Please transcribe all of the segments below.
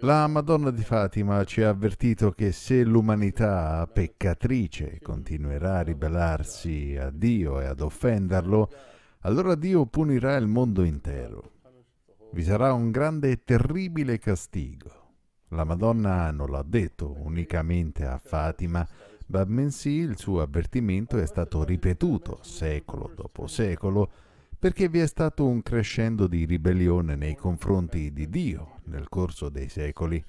La Madonna di Fatima ci ha avvertito che se l'umanità peccatrice continuerà a ribellarsi a Dio e ad offenderlo, allora Dio punirà il mondo intero. Vi sarà un grande e terribile castigo. La Madonna non l'ha detto unicamente a Fatima, ma bensì il suo avvertimento è stato ripetuto secolo dopo secolo perché vi è stato un crescendo di ribellione nei confronti di Dio nel corso dei secoli,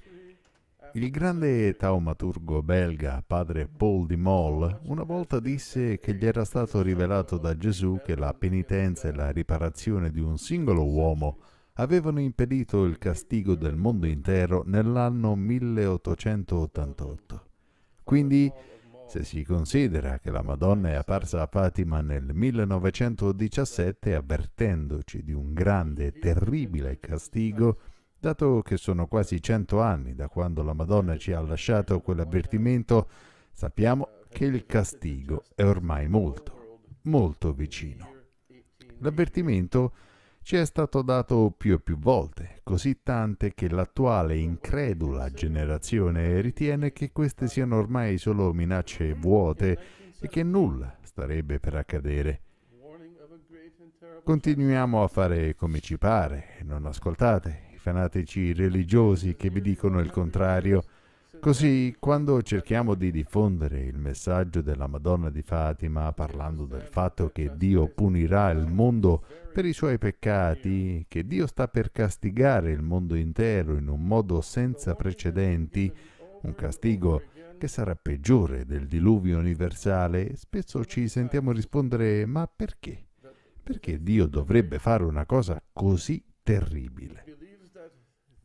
il grande taumaturgo belga padre Paul de Moll una volta disse che gli era stato rivelato da Gesù che la penitenza e la riparazione di un singolo uomo avevano impedito il castigo del mondo intero nell'anno 1888. Quindi, se si considera che la Madonna è apparsa a Fatima nel 1917 avvertendoci di un grande e terribile castigo, Dato che sono quasi cento anni da quando la Madonna ci ha lasciato quell'avvertimento, sappiamo che il castigo è ormai molto, molto vicino. L'avvertimento ci è stato dato più e più volte, così tante che l'attuale incredula generazione ritiene che queste siano ormai solo minacce vuote e che nulla starebbe per accadere. Continuiamo a fare come ci pare, non ascoltate fanatici religiosi che vi dicono il contrario. Così, quando cerchiamo di diffondere il messaggio della Madonna di Fatima parlando del fatto che Dio punirà il mondo per i suoi peccati, che Dio sta per castigare il mondo intero in un modo senza precedenti, un castigo che sarà peggiore del diluvio universale, spesso ci sentiamo rispondere ma perché? Perché Dio dovrebbe fare una cosa così terribile?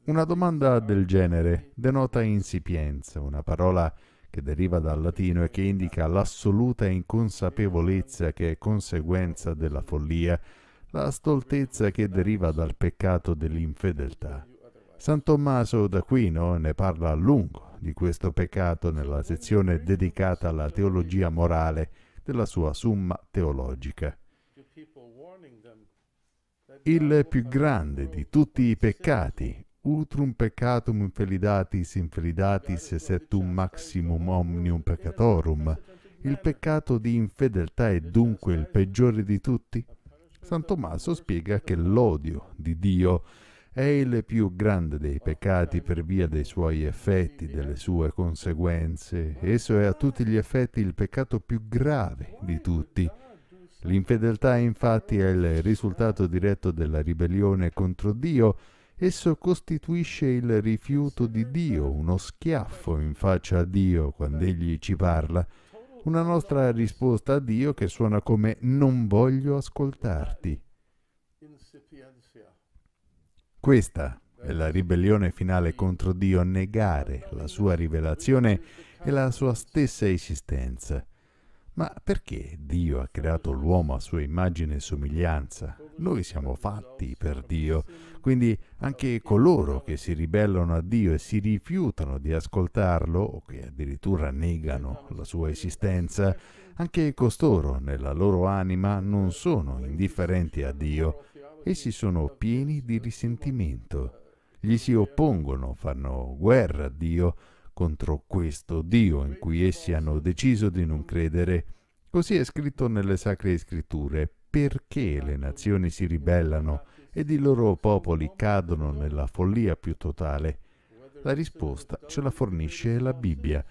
Una domanda del genere denota insipienza, una parola che deriva dal latino e che indica l'assoluta inconsapevolezza che è conseguenza della follia, la stoltezza che deriva dal peccato dell'infedeltà. San Tommaso d'Aquino ne parla a lungo di questo peccato nella sezione dedicata alla teologia morale della sua Summa teologica. Il più grande di tutti i peccati utrum peccatum infelidatis infelidatis setum diciamo, maximum diciamo, omnium peccatorum. Il peccato di infedeltà è dunque il peggiore di tutti? San Tommaso spiega che l'odio di Dio è il più grande dei peccati per via dei suoi effetti, delle sue conseguenze. Esso è a tutti gli effetti il peccato più grave di tutti. L'infedeltà infatti è il risultato diretto della ribellione contro Dio, Esso costituisce il rifiuto di Dio, uno schiaffo in faccia a Dio quando Egli ci parla, una nostra risposta a Dio che suona come non voglio ascoltarti. Questa è la ribellione finale contro Dio, negare la sua rivelazione e la sua stessa esistenza. Ma perché Dio ha creato l'uomo a sua immagine e somiglianza? Noi siamo fatti per Dio, quindi anche coloro che si ribellano a Dio e si rifiutano di ascoltarlo o che addirittura negano la sua esistenza, anche costoro nella loro anima non sono indifferenti a Dio, essi sono pieni di risentimento. Gli si oppongono, fanno guerra a Dio contro questo Dio in cui essi hanno deciso di non credere. Così è scritto nelle sacre scritture perché le nazioni si ribellano ed i loro popoli cadono nella follia più totale? La risposta ce la fornisce la Bibbia,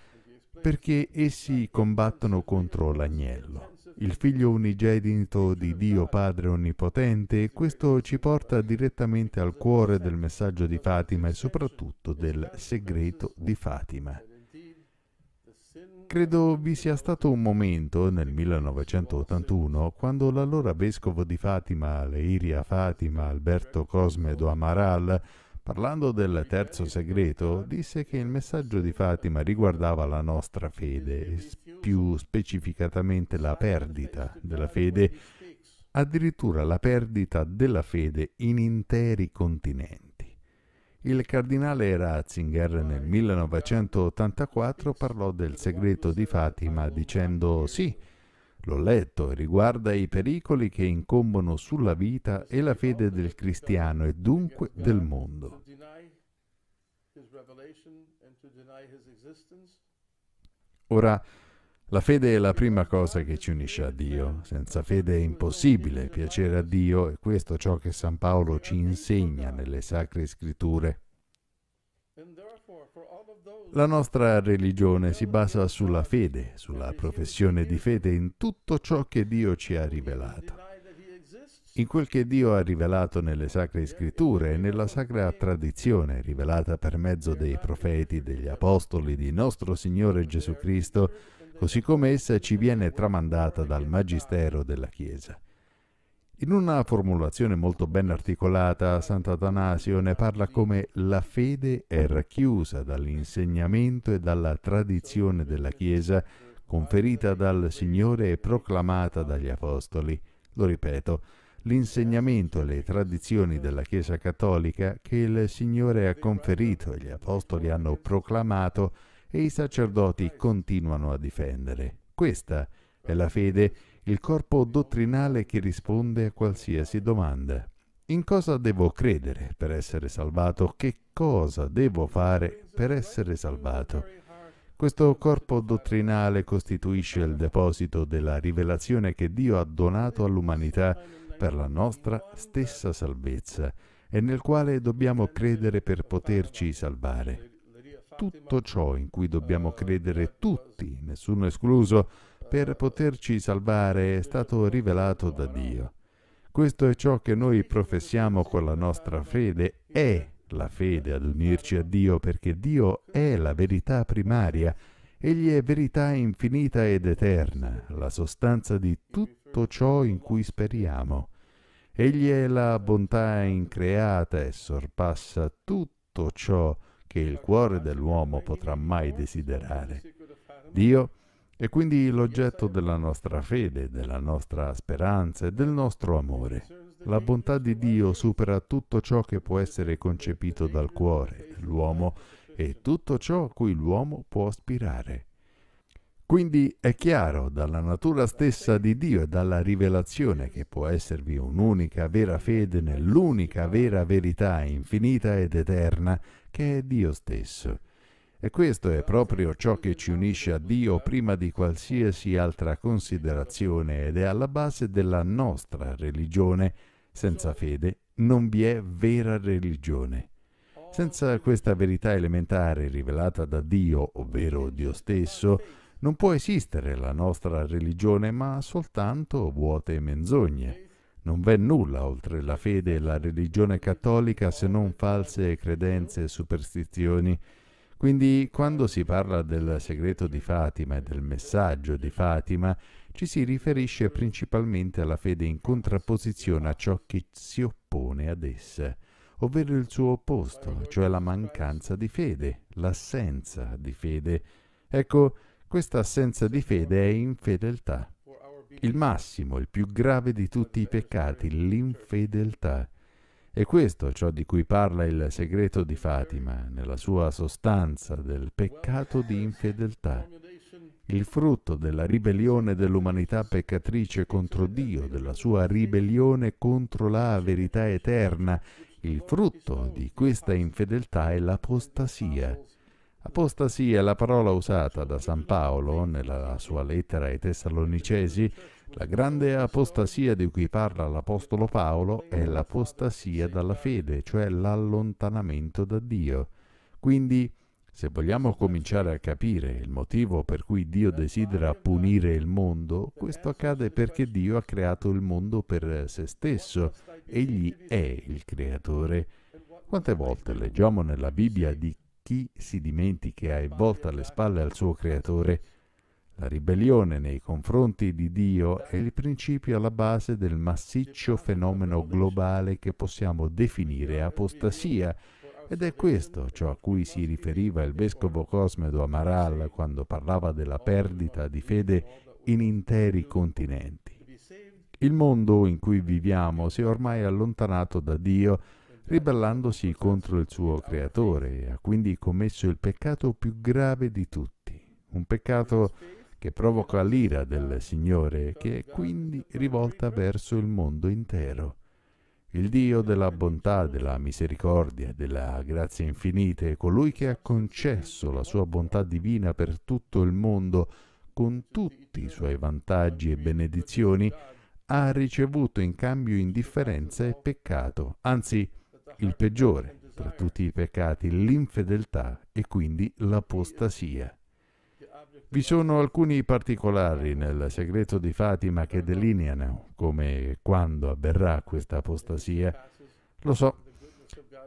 perché essi combattono contro l'agnello, il figlio unigenito di Dio Padre Onnipotente, questo ci porta direttamente al cuore del messaggio di Fatima e soprattutto del segreto di Fatima. Credo vi sia stato un momento nel 1981 quando l'allora vescovo di Fatima, Leiria Fatima Alberto Cosme do Amaral, parlando del terzo segreto, disse che il messaggio di Fatima riguardava la nostra fede, più specificatamente la perdita della fede, addirittura la perdita della fede in interi continenti. Il cardinale Ratzinger nel 1984 parlò del segreto di Fatima dicendo sì, l'ho letto e riguarda i pericoli che incombono sulla vita e la fede del cristiano e dunque del mondo. Ora, la fede è la prima cosa che ci unisce a Dio. Senza fede è impossibile piacere a Dio e questo è ciò che San Paolo ci insegna nelle sacre scritture. La nostra religione si basa sulla fede, sulla professione di fede in tutto ciò che Dio ci ha rivelato. In quel che Dio ha rivelato nelle sacre scritture e nella sacra tradizione rivelata per mezzo dei profeti, degli apostoli di nostro Signore Gesù Cristo, così come essa ci viene tramandata dal Magistero della Chiesa. In una formulazione molto ben articolata, Sant'Atanasio ne parla come la fede è racchiusa dall'insegnamento e dalla tradizione della Chiesa, conferita dal Signore e proclamata dagli Apostoli. Lo ripeto, l'insegnamento e le tradizioni della Chiesa Cattolica che il Signore ha conferito e gli Apostoli hanno proclamato e i sacerdoti continuano a difendere. Questa è la fede, il corpo dottrinale che risponde a qualsiasi domanda. In cosa devo credere per essere salvato? Che cosa devo fare per essere salvato? Questo corpo dottrinale costituisce il deposito della rivelazione che Dio ha donato all'umanità per la nostra stessa salvezza e nel quale dobbiamo credere per poterci salvare tutto ciò in cui dobbiamo credere tutti, nessuno escluso, per poterci salvare è stato rivelato da Dio. Questo è ciò che noi professiamo con la nostra fede, è la fede ad unirci a Dio perché Dio è la verità primaria, egli è verità infinita ed eterna, la sostanza di tutto ciò in cui speriamo. Egli è la bontà increata e sorpassa tutto ciò che il cuore dell'uomo potrà mai desiderare. Dio è quindi l'oggetto della nostra fede, della nostra speranza e del nostro amore. La bontà di Dio supera tutto ciò che può essere concepito dal cuore, l'uomo, e tutto ciò a cui l'uomo può aspirare. Quindi è chiaro dalla natura stessa di Dio e dalla rivelazione che può esservi un'unica vera fede nell'unica vera verità infinita ed eterna che è Dio stesso. E questo è proprio ciò che ci unisce a Dio prima di qualsiasi altra considerazione ed è alla base della nostra religione. Senza fede non vi è vera religione. Senza questa verità elementare rivelata da Dio, ovvero Dio stesso, non può esistere la nostra religione ma soltanto vuote menzogne. Non v'è nulla oltre la fede e la religione cattolica se non false credenze e superstizioni. Quindi quando si parla del segreto di Fatima e del messaggio di Fatima, ci si riferisce principalmente alla fede in contrapposizione a ciò che si oppone ad essa, ovvero il suo opposto, cioè la mancanza di fede, l'assenza di fede. Ecco, questa assenza di fede è infedeltà. Il massimo, il più grave di tutti i peccati, l'infedeltà. E questo ciò di cui parla il segreto di Fatima, nella sua sostanza del peccato di infedeltà, il frutto della ribellione dell'umanità peccatrice contro Dio, della sua ribellione contro la verità eterna, il frutto di questa infedeltà è l'apostasia, Apostasia è la parola usata da San Paolo nella sua lettera ai Tessalonicesi. La grande apostasia di cui parla l'Apostolo Paolo è l'apostasia dalla fede, cioè l'allontanamento da Dio. Quindi, se vogliamo cominciare a capire il motivo per cui Dio desidera punire il mondo, questo accade perché Dio ha creato il mondo per se stesso. Egli è il creatore. Quante volte leggiamo nella Bibbia di chi si dimentica e volta le spalle al suo creatore, la ribellione nei confronti di Dio è il principio alla base del massiccio certo, certo, fenomeno globale che possiamo definire certo, apostasia, ed è questo ciò a cui si riferiva il vescovo Cosmedo Amaral quando parlava della perdita di fede in interi continenti. Il mondo in cui viviamo si è ormai allontanato da Dio ribellandosi contro il suo creatore e ha quindi commesso il peccato più grave di tutti, un peccato che provoca l'ira del Signore che è quindi rivolta verso il mondo intero. Il Dio della bontà, della misericordia, della grazia infinite, colui che ha concesso la sua bontà divina per tutto il mondo, con tutti i suoi vantaggi e benedizioni, ha ricevuto in cambio indifferenza e peccato, anzi il peggiore tra tutti i peccati, l'infedeltà e quindi l'apostasia. Vi sono alcuni particolari nel segreto di Fatima che delineano come e quando avverrà questa apostasia. Lo so,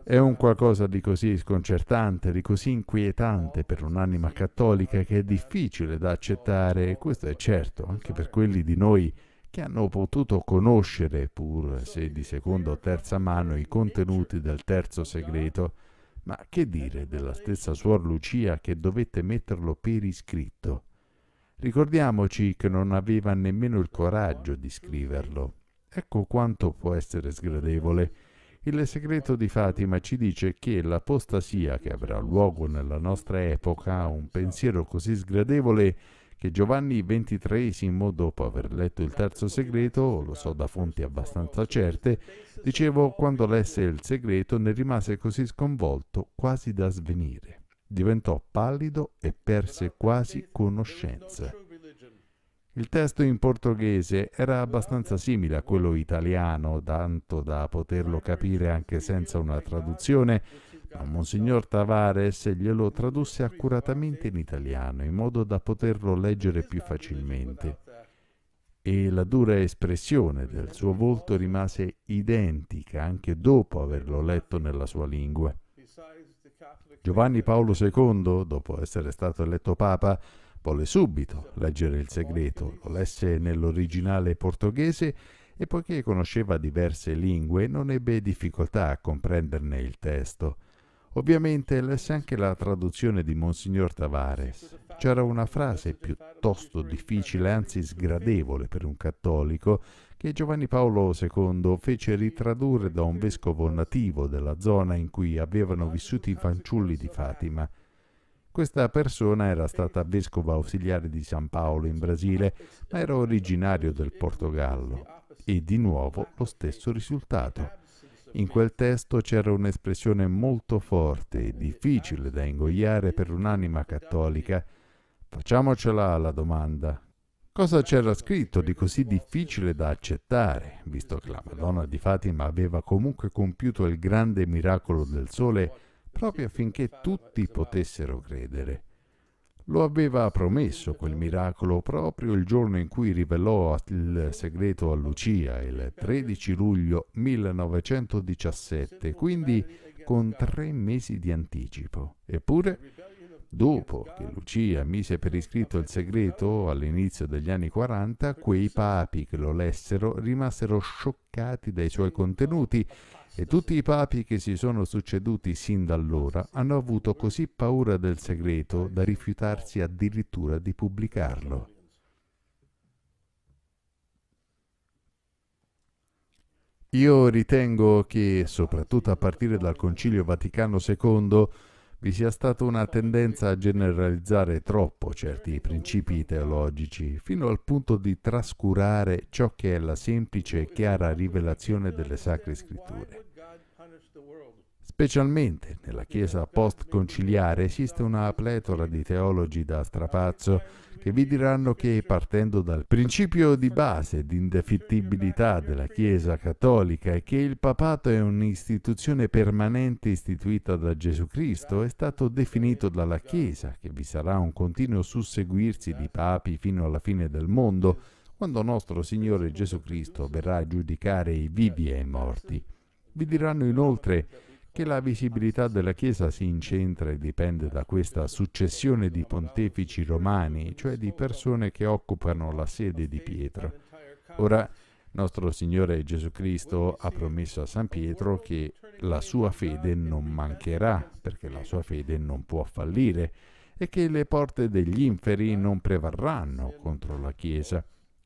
è un qualcosa di così sconcertante, di così inquietante per un'anima cattolica che è difficile da accettare, questo è certo, anche per quelli di noi che hanno potuto conoscere, pur se di seconda o terza mano, i contenuti del terzo segreto, ma che dire della stessa Suor Lucia che dovette metterlo per iscritto? Ricordiamoci che non aveva nemmeno il coraggio di scriverlo. Ecco quanto può essere sgradevole. Il segreto di Fatima ci dice che l'apostasia che avrà luogo nella nostra epoca, un pensiero così sgradevole, che Giovanni XXIII, dopo aver letto il terzo segreto, lo so da fonti abbastanza certe, dicevo quando lesse il segreto ne rimase così sconvolto quasi da svenire. Diventò pallido e perse quasi conoscenza. Il testo in portoghese era abbastanza simile a quello italiano, tanto da poterlo capire anche senza una traduzione, Monsignor Tavares glielo tradusse accuratamente in italiano, in modo da poterlo leggere più facilmente. E la dura espressione del suo volto rimase identica anche dopo averlo letto nella sua lingua. Giovanni Paolo II, dopo essere stato eletto Papa, volle subito leggere il segreto, lo lesse nell'originale portoghese e poiché conosceva diverse lingue non ebbe difficoltà a comprenderne il testo. Ovviamente lesse anche la traduzione di Monsignor Tavares. C'era una frase piuttosto difficile, anzi sgradevole per un cattolico, che Giovanni Paolo II fece ritradurre da un vescovo nativo della zona in cui avevano vissuto i fanciulli di Fatima. Questa persona era stata vescova ausiliare di San Paolo in Brasile, ma era originario del Portogallo. E di nuovo lo stesso risultato. In quel testo c'era un'espressione molto forte e difficile da ingoiare per un'anima cattolica. Facciamocela la domanda. Cosa c'era scritto di così difficile da accettare, visto che la Madonna di Fatima aveva comunque compiuto il grande miracolo del sole proprio affinché tutti potessero credere? Lo aveva promesso quel miracolo proprio il giorno in cui rivelò il segreto a Lucia, il 13 luglio 1917, quindi con tre mesi di anticipo. Eppure, dopo che Lucia mise per iscritto il segreto all'inizio degli anni 40, quei papi che lo lessero rimasero scioccati dai suoi contenuti e tutti i papi che si sono succeduti sin da allora hanno avuto così paura del segreto da rifiutarsi addirittura di pubblicarlo. Io ritengo che, soprattutto a partire dal Concilio Vaticano II, vi sia stata una tendenza a generalizzare troppo certi principi teologici, fino al punto di trascurare ciò che è la semplice e chiara rivelazione delle sacre scritture. Specialmente nella Chiesa post-conciliare esiste una pletora di teologi da strapazzo che vi diranno che partendo dal principio di base di indefittibilità della Chiesa cattolica e che il papato è un'istituzione permanente istituita da Gesù Cristo, è stato definito dalla Chiesa che vi sarà un continuo susseguirsi di papi fino alla fine del mondo, quando nostro Signore Gesù Cristo verrà a giudicare i vivi e i morti. Vi diranno inoltre che la visibilità della Chiesa si incentra e dipende da questa successione di pontefici romani, cioè di persone che occupano la sede di Pietro. Ora, nostro Signore Gesù Cristo ha promesso a San Pietro che la sua fede non mancherà, perché la sua fede non può fallire, e che le porte degli inferi non prevarranno contro la Chiesa.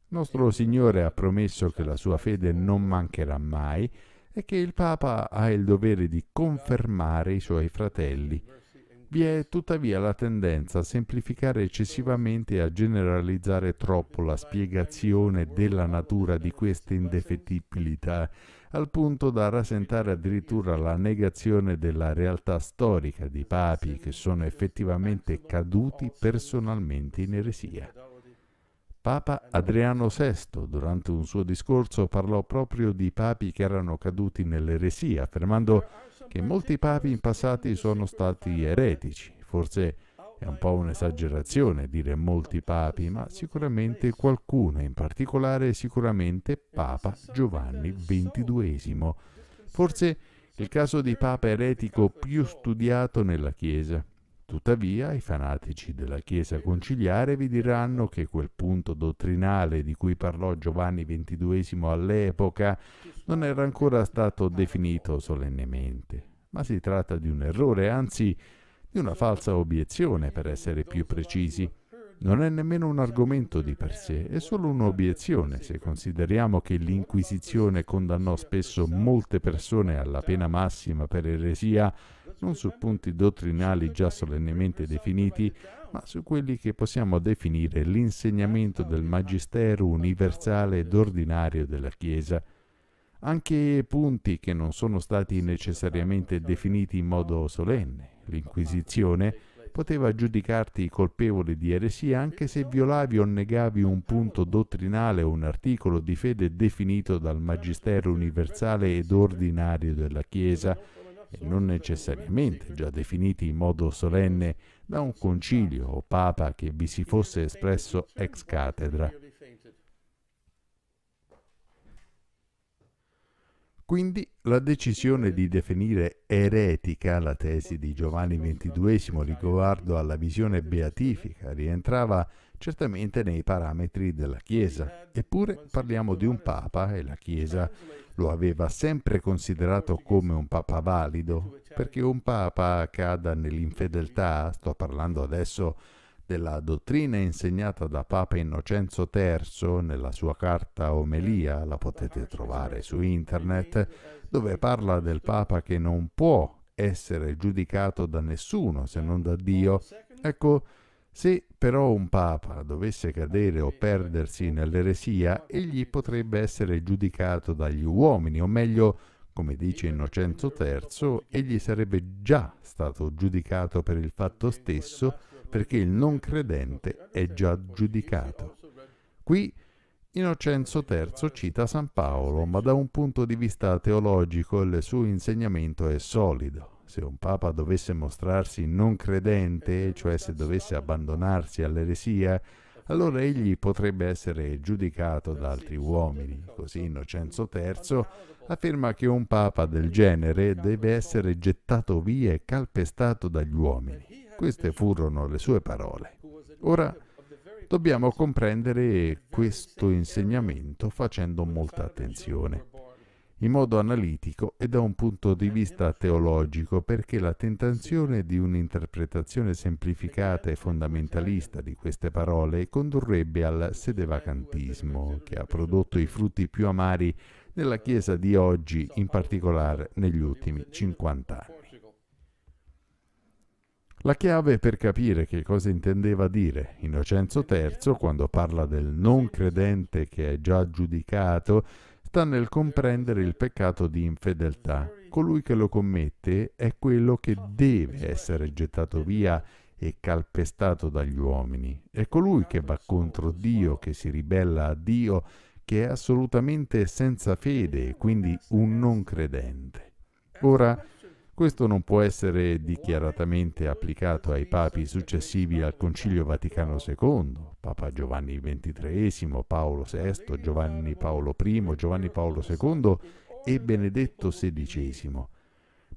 Nostro Signore ha promesso che la sua fede non mancherà mai è che il Papa ha il dovere di confermare i suoi fratelli. Vi è tuttavia la tendenza a semplificare eccessivamente e a generalizzare troppo la spiegazione della natura di questa indefettibilità, al punto da rasentare addirittura la negazione della realtà storica di papi che sono effettivamente caduti personalmente in eresia. Papa Adriano VI, durante un suo discorso, parlò proprio di papi che erano caduti nell'eresia, affermando che molti papi in passato sono stati eretici. Forse è un po' un'esagerazione dire molti papi, ma sicuramente qualcuno, in particolare sicuramente Papa Giovanni XXII. Forse il caso di papa eretico più studiato nella Chiesa. Tuttavia i fanatici della Chiesa conciliare vi diranno che quel punto dottrinale di cui parlò Giovanni XXII all'epoca non era ancora stato definito solennemente, ma si tratta di un errore, anzi di una falsa obiezione per essere più precisi. Non è nemmeno un argomento di per sé, è solo un'obiezione se consideriamo che l'Inquisizione condannò spesso molte persone alla pena massima per eresia non su punti dottrinali già solennemente definiti, ma su quelli che possiamo definire l'insegnamento del magistero universale ed ordinario della Chiesa. Anche punti che non sono stati necessariamente definiti in modo solenne. L'Inquisizione poteva giudicarti colpevole di eresia anche se violavi o negavi un punto dottrinale o un articolo di fede definito dal magistero universale ed ordinario della Chiesa, e non necessariamente già definiti in modo solenne da un concilio o papa che vi si fosse espresso ex cathedra. Quindi la decisione di definire eretica la tesi di Giovanni XXII riguardo alla visione beatifica rientrava certamente nei parametri della Chiesa, eppure parliamo di un Papa e la Chiesa lo aveva sempre considerato come un Papa valido, perché un Papa cada nell'infedeltà, sto parlando adesso di della dottrina insegnata da Papa Innocenzo III nella sua carta Omelia, la potete trovare su internet, dove parla del Papa che non può essere giudicato da nessuno se non da Dio. Ecco, se però un papa dovesse cadere o perdersi nell'eresia, egli potrebbe essere giudicato dagli uomini, o meglio, come dice Innocenzo III, egli sarebbe già stato giudicato per il fatto stesso perché il non credente è già giudicato. Qui Innocenzo III cita San Paolo, ma da un punto di vista teologico il suo insegnamento è solido. Se un papa dovesse mostrarsi non credente, cioè se dovesse abbandonarsi all'eresia, allora egli potrebbe essere giudicato da altri uomini. Così Innocenzo III afferma che un papa del genere deve essere gettato via e calpestato dagli uomini. Queste furono le sue parole. Ora dobbiamo comprendere questo insegnamento facendo molta attenzione, in modo analitico e da un punto di vista teologico, perché la tentazione di un'interpretazione semplificata e fondamentalista di queste parole condurrebbe al sedevacantismo, che ha prodotto i frutti più amari nella Chiesa di oggi, in particolare negli ultimi 50 anni. La chiave per capire che cosa intendeva dire Innocenzo III quando parla del non credente che è già giudicato sta nel comprendere il peccato di infedeltà. Colui che lo commette è quello che deve essere gettato via e calpestato dagli uomini. È colui che va contro Dio, che si ribella a Dio, che è assolutamente senza fede e quindi un non credente. Ora, questo non può essere dichiaratamente applicato ai papi successivi al Concilio Vaticano II, Papa Giovanni XXIII, Paolo VI, Giovanni Paolo I, Giovanni Paolo II e Benedetto XVI.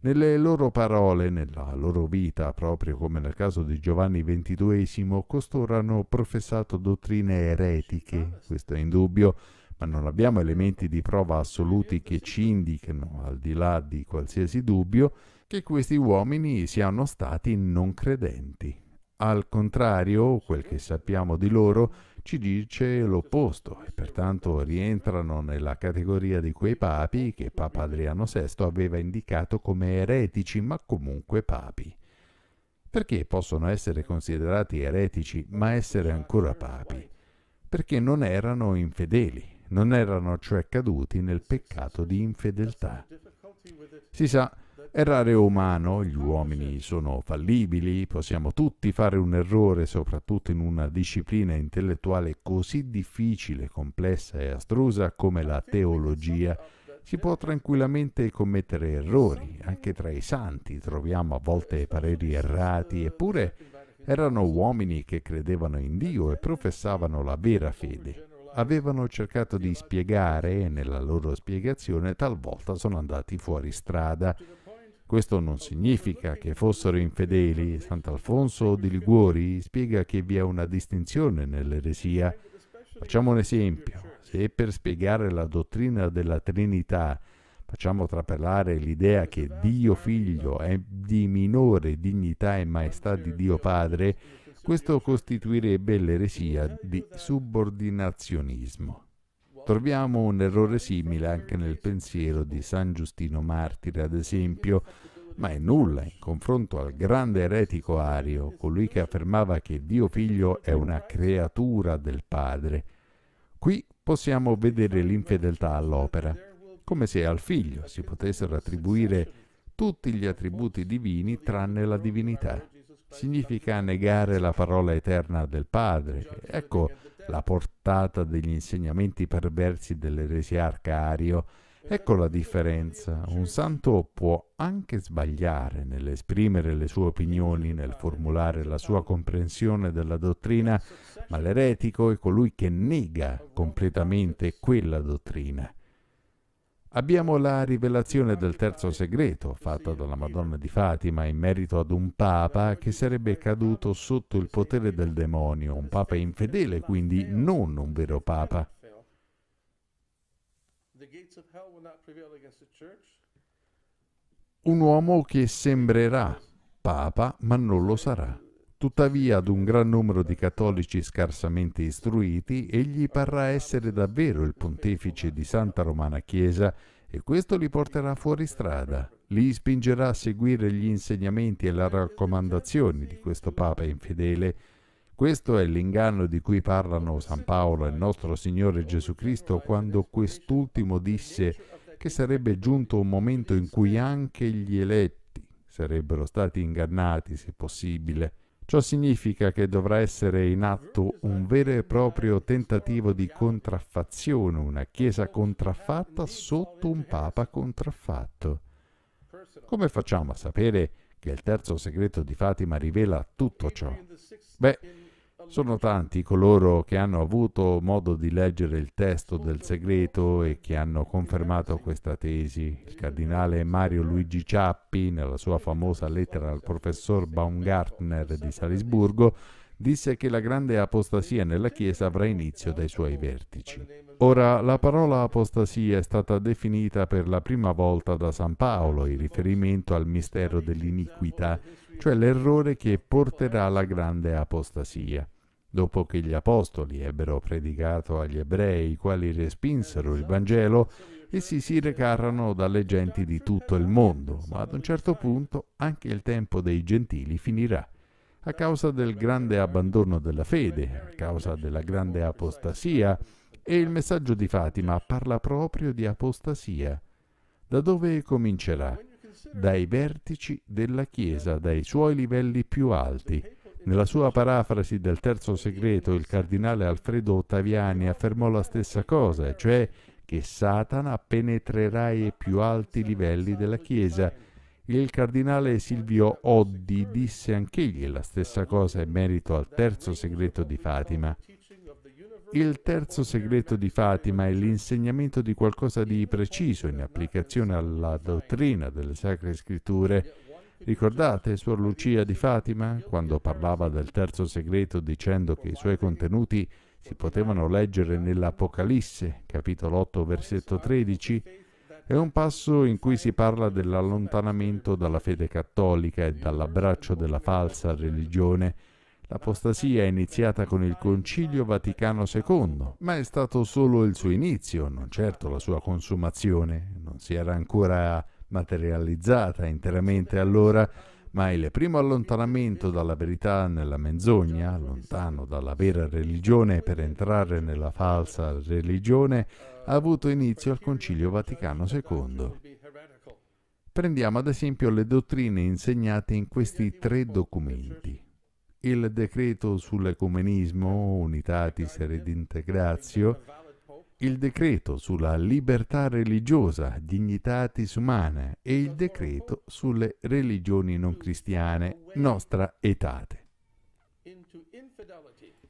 Nelle loro parole, nella loro vita, proprio come nel caso di Giovanni XXII, costoro hanno professato dottrine eretiche, questo è indubbio, ma non abbiamo elementi di prova assoluti che ci indichino, al di là di qualsiasi dubbio, che questi uomini siano stati non credenti. Al contrario, quel che sappiamo di loro ci dice l'opposto e pertanto rientrano nella categoria di quei papi che Papa Adriano VI aveva indicato come eretici ma comunque papi. Perché possono essere considerati eretici ma essere ancora papi? Perché non erano infedeli, non erano cioè caduti nel peccato di infedeltà. Si sa, Errare è umano, gli uomini sono fallibili, possiamo tutti fare un errore, soprattutto in una disciplina intellettuale così difficile, complessa e astrusa come la teologia. Si può tranquillamente commettere errori, anche tra i santi troviamo a volte pareri errati, eppure erano uomini che credevano in Dio e professavano la vera fede avevano cercato di spiegare e nella loro spiegazione talvolta sono andati fuori strada. Questo non significa che fossero infedeli. Sant'Alfonso di Liguori spiega che vi è una distinzione nell'eresia. Facciamo un esempio. Se per spiegare la dottrina della Trinità facciamo trapelare l'idea che Dio Figlio è di minore dignità e maestà di Dio Padre, questo costituirebbe l'eresia di subordinazionismo. Troviamo un errore simile anche nel pensiero di San Giustino Martire, ad esempio, ma è nulla in confronto al grande eretico Ario, colui che affermava che Dio figlio è una creatura del Padre. Qui possiamo vedere l'infedeltà all'opera, come se al figlio si potessero attribuire tutti gli attributi divini tranne la divinità. Significa negare la parola eterna del Padre. Ecco, la portata degli insegnamenti perversi dell'eresiarca Ario, ecco la differenza. Un santo può anche sbagliare nell'esprimere le sue opinioni, nel formulare la sua comprensione della dottrina, ma l'eretico è colui che nega completamente quella dottrina. Abbiamo la rivelazione del terzo segreto fatta dalla Madonna di Fatima in merito ad un papa che sarebbe caduto sotto il potere del demonio, un papa infedele, quindi non un vero papa. Un uomo che sembrerà papa ma non lo sarà. Tuttavia ad un gran numero di cattolici scarsamente istruiti egli parrà essere davvero il pontefice di Santa Romana Chiesa e questo li porterà fuori strada, li spingerà a seguire gli insegnamenti e le raccomandazioni di questo Papa infedele. Questo è l'inganno di cui parlano San Paolo e nostro Signore Gesù Cristo quando quest'ultimo disse che sarebbe giunto un momento in cui anche gli eletti sarebbero stati ingannati, se possibile, Ciò significa che dovrà essere in atto un vero e proprio tentativo di contraffazione, una Chiesa contraffatta sotto un Papa contraffatto. Come facciamo a sapere che il terzo segreto di Fatima rivela tutto ciò? Beh, sono tanti coloro che hanno avuto modo di leggere il testo del segreto e che hanno confermato questa tesi. Il cardinale Mario Luigi Ciappi, nella sua famosa lettera al professor Baumgartner di Salisburgo, disse che la grande apostasia nella Chiesa avrà inizio dai suoi vertici. Ora, la parola apostasia è stata definita per la prima volta da San Paolo in riferimento al mistero dell'iniquità, cioè l'errore che porterà alla grande apostasia. Dopo che gli apostoli ebbero predicato agli ebrei, i quali respinsero il Vangelo, essi si recarono dalle genti di tutto il mondo, ma ad un certo punto anche il tempo dei gentili finirà. A causa del grande abbandono della fede, a causa della grande apostasia, e il messaggio di Fatima parla proprio di apostasia. Da dove comincerà? Dai vertici della Chiesa, dai suoi livelli più alti nella sua parafrasi del terzo segreto, il cardinale Alfredo Ottaviani affermò la stessa cosa, cioè che Satana penetrerà i più alti livelli della Chiesa. Il cardinale Silvio Oddi disse anch'egli la stessa cosa in merito al terzo segreto di Fatima. Il terzo segreto di Fatima è l'insegnamento di qualcosa di preciso in applicazione alla dottrina delle sacre scritture Ricordate Suor Lucia di Fatima quando parlava del terzo segreto dicendo che i suoi contenuti si potevano leggere nell'Apocalisse, capitolo 8, versetto 13? È un passo in cui si parla dell'allontanamento dalla fede cattolica e dall'abbraccio della falsa religione. L'apostasia è iniziata con il Concilio Vaticano II, ma è stato solo il suo inizio, non certo la sua consumazione. Non si era ancora materializzata interamente allora, ma il primo allontanamento dalla verità nella menzogna, lontano dalla vera religione per entrare nella falsa religione, ha avuto inizio al Concilio Vaticano II. Prendiamo ad esempio le dottrine insegnate in questi tre documenti. Il decreto sull'ecumenismo, Unitatis Redintegratio, il decreto sulla libertà religiosa, dignitatis humana e il decreto sulle religioni non cristiane, nostra etate.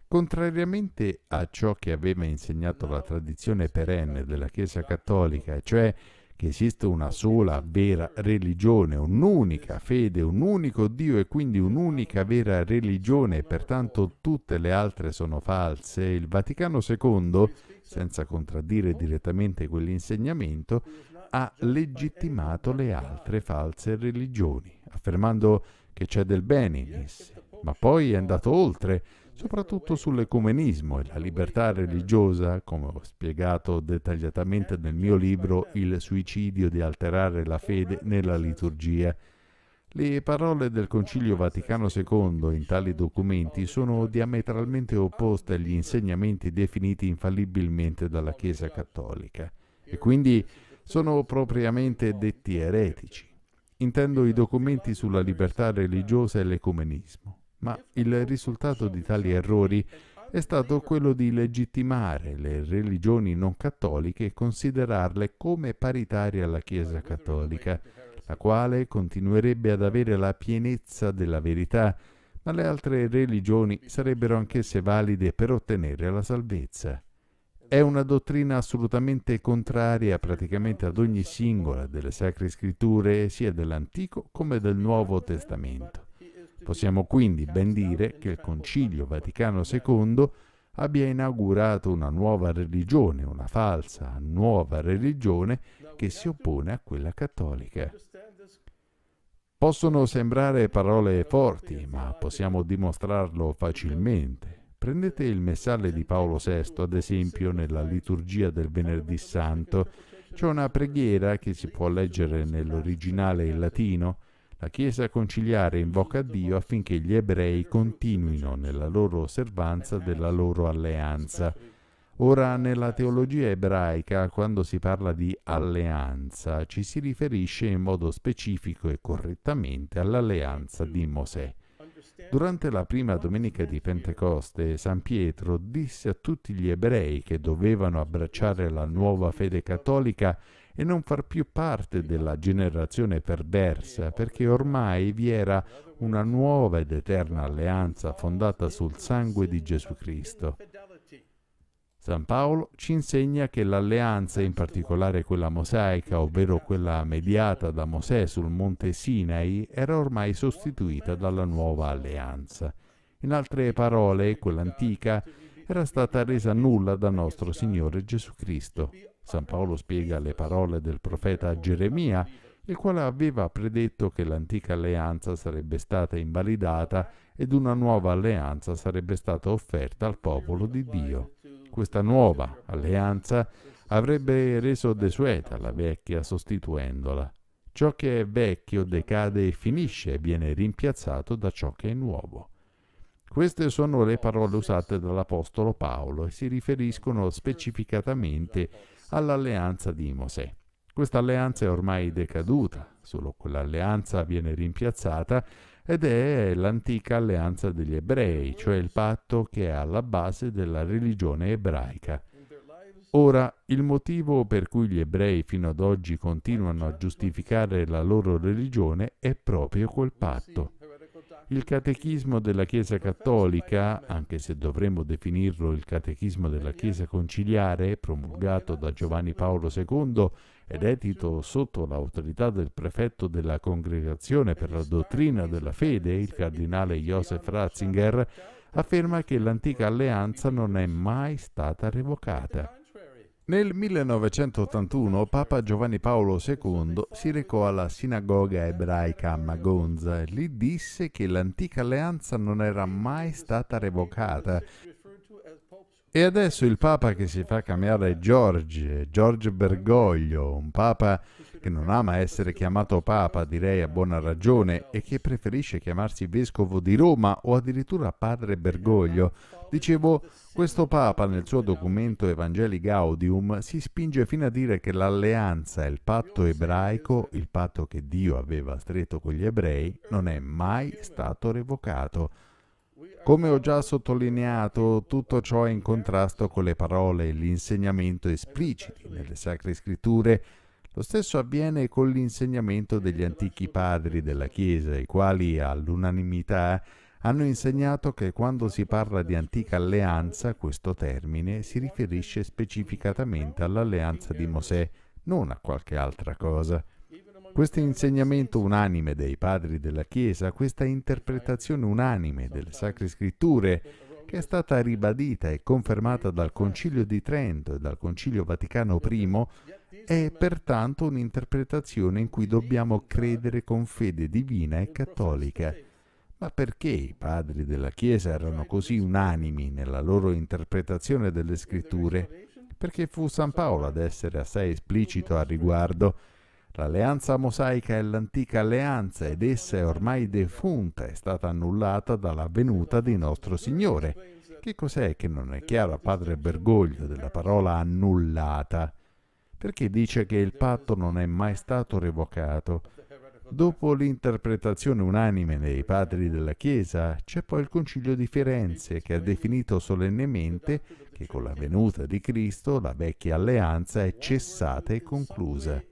Contrariamente a ciò che aveva insegnato la tradizione perenne della Chiesa cattolica, cioè che esiste una sola vera religione, un'unica fede, un unico Dio e quindi un'unica vera religione, e pertanto tutte le altre sono false, il Vaticano II senza contraddire direttamente quell'insegnamento, ha legittimato le altre false religioni, affermando che c'è del bene in esse, ma poi è andato oltre, soprattutto sull'ecumenismo e la libertà religiosa, come ho spiegato dettagliatamente nel mio libro Il suicidio di alterare la fede nella liturgia le parole del Concilio Vaticano II in tali documenti sono diametralmente opposte agli insegnamenti definiti infallibilmente dalla Chiesa Cattolica e quindi sono propriamente detti eretici. Intendo i documenti sulla libertà religiosa e l'ecumenismo, ma il risultato di tali errori è stato quello di legittimare le religioni non cattoliche e considerarle come paritarie alla Chiesa Cattolica la quale continuerebbe ad avere la pienezza della verità, ma le altre religioni sarebbero anch'esse valide per ottenere la salvezza. È una dottrina assolutamente contraria praticamente ad ogni singola delle sacre scritture, sia dell'Antico come del Nuovo Testamento. Possiamo quindi ben dire che il Concilio Vaticano II abbia inaugurato una nuova religione, una falsa nuova religione, che si oppone a quella cattolica. Possono sembrare parole forti, ma possiamo dimostrarlo facilmente. Prendete il messale di Paolo VI, ad esempio, nella liturgia del venerdì santo. C'è una preghiera che si può leggere nell'originale in latino. La Chiesa conciliare invoca Dio affinché gli ebrei continuino nella loro osservanza della loro alleanza Ora nella teologia ebraica, quando si parla di alleanza, ci si riferisce in modo specifico e correttamente all'alleanza di Mosè. Durante la prima domenica di Pentecoste, San Pietro disse a tutti gli ebrei che dovevano abbracciare la nuova fede cattolica e non far più parte della generazione perversa, perché ormai vi era una nuova ed eterna alleanza fondata sul sangue di Gesù Cristo. San Paolo ci insegna che l'alleanza, in particolare quella mosaica, ovvero quella mediata da Mosè sul monte Sinai, era ormai sostituita dalla nuova alleanza. In altre parole, quell'antica era stata resa nulla da nostro Signore Gesù Cristo. San Paolo spiega le parole del profeta Geremia, il quale aveva predetto che l'antica alleanza sarebbe stata invalidata ed una nuova alleanza sarebbe stata offerta al popolo di Dio. Questa nuova alleanza avrebbe reso desueta la vecchia sostituendola. Ciò che è vecchio decade e finisce e viene rimpiazzato da ciò che è nuovo. Queste sono le parole usate dall'Apostolo Paolo e si riferiscono specificatamente all'alleanza di Mosè. Questa alleanza è ormai decaduta, solo quell'alleanza viene rimpiazzata ed è l'antica alleanza degli ebrei, cioè il patto che è alla base della religione ebraica. Ora, il motivo per cui gli ebrei fino ad oggi continuano a giustificare la loro religione è proprio quel patto. Il catechismo della Chiesa cattolica, anche se dovremmo definirlo il catechismo della Chiesa conciliare, promulgato da Giovanni Paolo II, ed edito sotto l'autorità del prefetto della Congregazione per la dottrina della fede, il cardinale Joseph Ratzinger, afferma che l'antica alleanza non è mai stata revocata. Nel 1981 Papa Giovanni Paolo II si recò alla sinagoga ebraica a Magonza e lì disse che l'antica alleanza non era mai stata revocata e adesso il Papa che si fa cambiare Giorgio, Giorgio Bergoglio, un Papa che non ama essere chiamato Papa, direi a buona ragione, e che preferisce chiamarsi Vescovo di Roma o addirittura Padre Bergoglio. Dicevo, questo Papa nel suo documento Evangelii Gaudium si spinge fino a dire che l'alleanza, il patto ebraico, il patto che Dio aveva stretto con gli ebrei, non è mai stato revocato. Come ho già sottolineato, tutto ciò è in contrasto con le parole e l'insegnamento espliciti nelle Sacre Scritture. Lo stesso avviene con l'insegnamento degli antichi padri della Chiesa, i quali all'unanimità hanno insegnato che quando si parla di antica alleanza, questo termine si riferisce specificatamente all'alleanza di Mosè, non a qualche altra cosa. Questo insegnamento unanime dei padri della Chiesa, questa interpretazione unanime delle Sacre Scritture, che è stata ribadita e confermata dal Concilio di Trento e dal Concilio Vaticano I, è pertanto un'interpretazione in cui dobbiamo credere con fede divina e cattolica. Ma perché i padri della Chiesa erano così unanimi nella loro interpretazione delle scritture? Perché fu San Paolo ad essere assai esplicito al riguardo L'alleanza mosaica è l'antica alleanza ed essa è ormai defunta, è stata annullata dalla venuta di nostro Signore. Che cos'è che non è chiaro a padre Bergoglio della parola annullata? Perché dice che il patto non è mai stato revocato. Dopo l'interpretazione unanime dei padri della Chiesa, c'è poi il Concilio di Firenze che ha definito solennemente che con la venuta di Cristo la vecchia alleanza è cessata e conclusa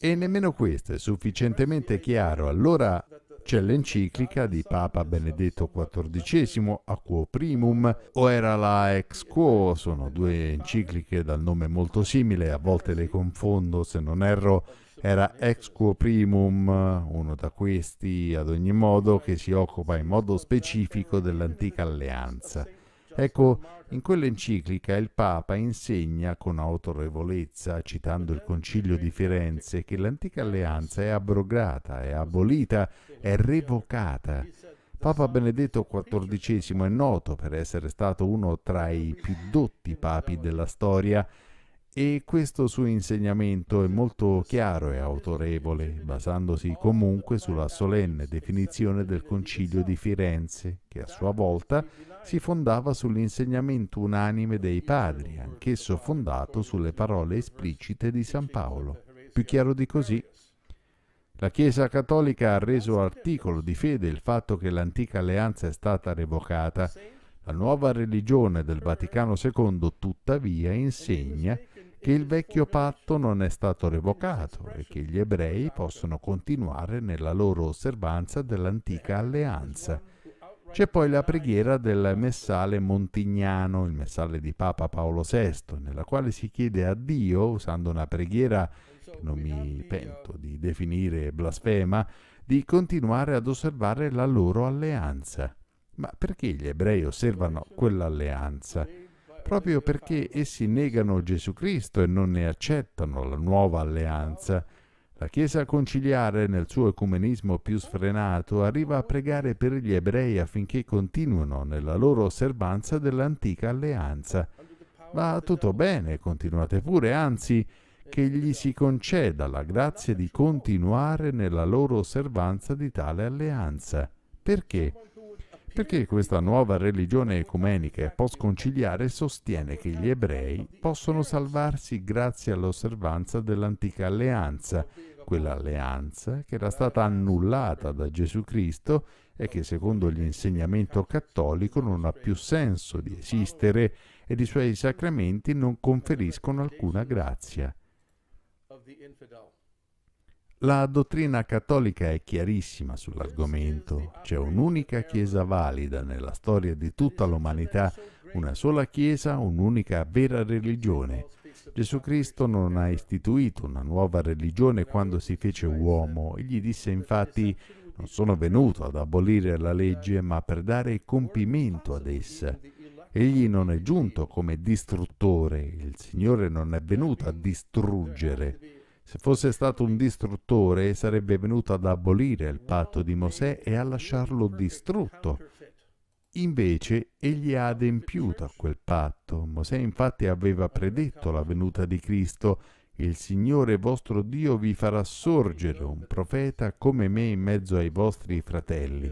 e nemmeno questo è sufficientemente chiaro. Allora c'è l'enciclica di Papa Benedetto XIV a quo primum o era la ex quo, sono due encicliche dal nome molto simile, a volte le confondo se non erro, era ex quo primum, uno da questi ad ogni modo che si occupa in modo specifico dell'antica alleanza. Ecco, in quell'enciclica il Papa insegna con autorevolezza, citando il Concilio di Firenze, che l'antica alleanza è abrogata, è abolita, è revocata. Papa Benedetto XIV è noto per essere stato uno tra i più dotti papi della storia e questo suo insegnamento è molto chiaro e autorevole, basandosi comunque sulla solenne definizione del Concilio di Firenze, che a sua volta si fondava sull'insegnamento unanime dei padri, anch'esso fondato sulle parole esplicite di San Paolo. Più chiaro di così, la Chiesa Cattolica ha reso articolo di fede il fatto che l'antica alleanza è stata revocata. La nuova religione del Vaticano II tuttavia insegna che il vecchio patto non è stato revocato e che gli ebrei possono continuare nella loro osservanza dell'antica alleanza. C'è poi la preghiera del messale montignano, il messale di Papa Paolo VI, nella quale si chiede a Dio, usando una preghiera che non mi pento di definire blasfema, di continuare ad osservare la loro alleanza. Ma perché gli ebrei osservano quell'alleanza? proprio perché essi negano Gesù Cristo e non ne accettano la nuova alleanza. La Chiesa conciliare, nel suo ecumenismo più sfrenato, arriva a pregare per gli ebrei affinché continuino nella loro osservanza dell'antica alleanza. Va tutto bene, continuate pure, anzi, che gli si conceda la grazia di continuare nella loro osservanza di tale alleanza. Perché? perché questa nuova religione ecumenica e postconciliare sostiene che gli ebrei possono salvarsi grazie all'osservanza dell'antica alleanza, quell'alleanza che era stata annullata da Gesù Cristo e che secondo l'insegnamento cattolico non ha più senso di esistere ed i suoi sacramenti non conferiscono alcuna grazia. La dottrina cattolica è chiarissima sull'argomento. C'è un'unica Chiesa valida nella storia di tutta l'umanità, una sola Chiesa, un'unica vera religione. Gesù Cristo non ha istituito una nuova religione quando si fece uomo. Egli disse infatti non sono venuto ad abolire la legge, ma per dare compimento ad essa. Egli non è giunto come distruttore, il Signore non è venuto a distruggere. Se fosse stato un distruttore sarebbe venuto ad abolire il patto di Mosè e a lasciarlo distrutto. Invece egli ha adempiuto a quel patto. Mosè infatti aveva predetto la venuta di Cristo. Il Signore vostro Dio vi farà sorgere un profeta come me in mezzo ai vostri fratelli.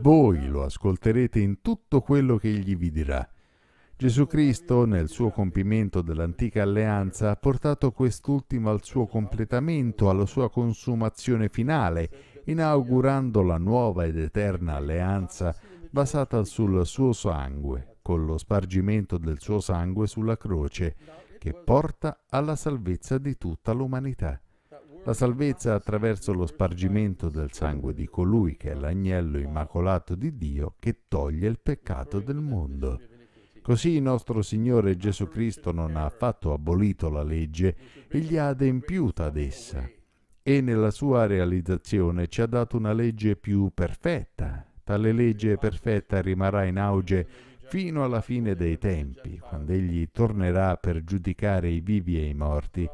Voi lo ascolterete in tutto quello che egli vi dirà. Gesù Cristo, nel suo compimento dell'antica alleanza, ha portato quest'ultima al suo completamento, alla sua consumazione finale, inaugurando la nuova ed eterna alleanza basata sul suo sangue, con lo spargimento del suo sangue sulla croce, che porta alla salvezza di tutta l'umanità. La salvezza attraverso lo spargimento del sangue di colui che è l'agnello immacolato di Dio che toglie il peccato del mondo. Così il nostro Signore Gesù Cristo non ha affatto abolito la legge, egli ha adempiuta ad essa e nella sua realizzazione ci ha dato una legge più perfetta. Tale legge perfetta rimarrà in auge fino alla fine dei tempi, quando egli tornerà per giudicare i vivi e i morti.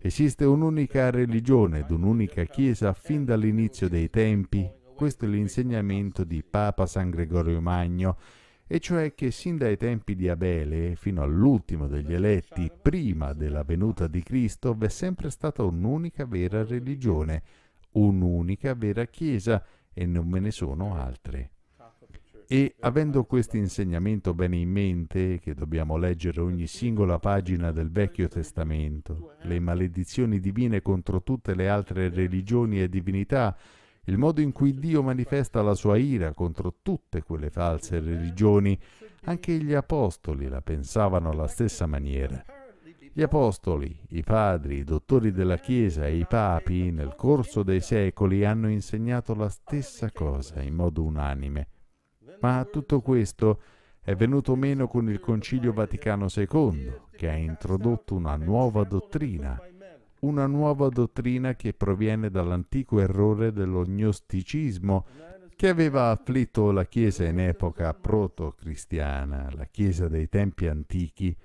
Esiste un'unica religione ed un'unica Chiesa fin dall'inizio dei tempi. Questo è l'insegnamento di Papa San Gregorio Magno e cioè che sin dai tempi di Abele fino all'ultimo degli eletti, prima della venuta di Cristo, v'è sempre stata un'unica vera religione, un'unica vera Chiesa e non me ne sono altre. E avendo questo insegnamento bene in mente, che dobbiamo leggere ogni singola pagina del Vecchio Testamento, le maledizioni divine contro tutte le altre religioni e divinità, il modo in cui Dio manifesta la sua ira contro tutte quelle false religioni. Anche gli apostoli la pensavano alla stessa maniera. Gli apostoli, i padri, i dottori della Chiesa e i papi nel corso dei secoli hanno insegnato la stessa cosa in modo unanime. Ma tutto questo è venuto meno con il Concilio Vaticano II, che ha introdotto una nuova dottrina una nuova dottrina che proviene dall'antico errore dello gnosticismo che aveva afflitto la Chiesa in epoca proto-cristiana, la Chiesa dei tempi antichi.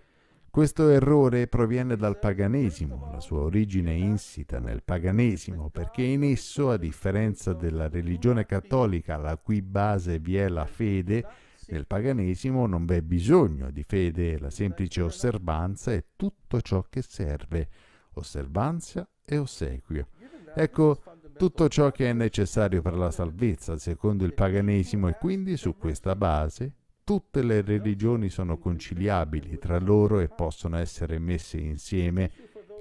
Questo errore proviene dal paganesimo, la sua origine è insita nel paganesimo, perché in esso, a differenza della religione cattolica, la cui base vi è la fede, nel paganesimo non v'è bisogno di fede, la semplice osservanza è tutto ciò che serve osservanza e ossequio. Ecco tutto ciò che è necessario per la salvezza secondo il paganesimo e quindi su questa base tutte le religioni sono conciliabili tra loro e possono essere messe insieme.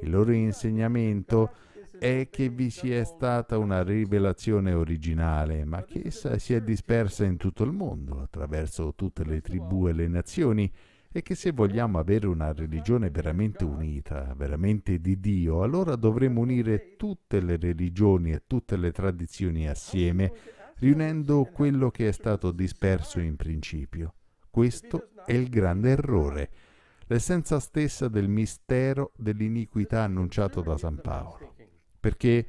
Il loro insegnamento è che vi sia stata una rivelazione originale, ma che essa si è dispersa in tutto il mondo, attraverso tutte le tribù e le nazioni, e che se vogliamo avere una religione veramente unita, veramente di Dio, allora dovremo unire tutte le religioni e tutte le tradizioni assieme, riunendo quello che è stato disperso in principio. Questo è il grande errore, l'essenza stessa del mistero dell'iniquità annunciato da San Paolo. Perché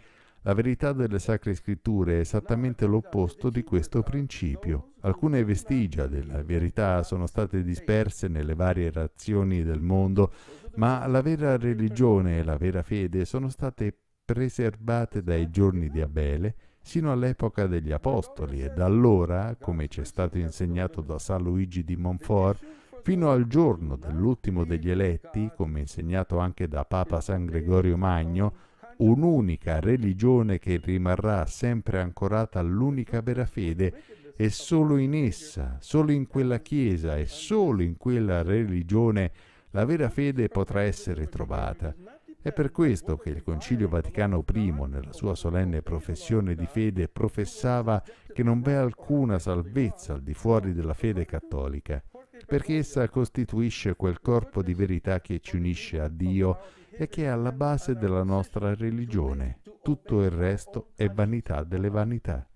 la verità delle Sacre Scritture è esattamente l'opposto di questo principio. Alcune vestigia della verità sono state disperse nelle varie razioni del mondo, ma la vera religione e la vera fede sono state preservate dai giorni di Abele sino all'epoca degli Apostoli e da allora, come ci è stato insegnato da San Luigi di Montfort, fino al giorno dell'ultimo degli eletti, come insegnato anche da Papa San Gregorio Magno, un'unica religione che rimarrà sempre ancorata all'unica vera fede e solo in essa, solo in quella Chiesa e solo in quella religione la vera fede potrà essere trovata. È per questo che il Concilio Vaticano I, nella sua solenne professione di fede, professava che non v'è alcuna salvezza al di fuori della fede cattolica, perché essa costituisce quel corpo di verità che ci unisce a Dio e che è alla base della nostra religione. Tutto il resto è vanità delle vanità.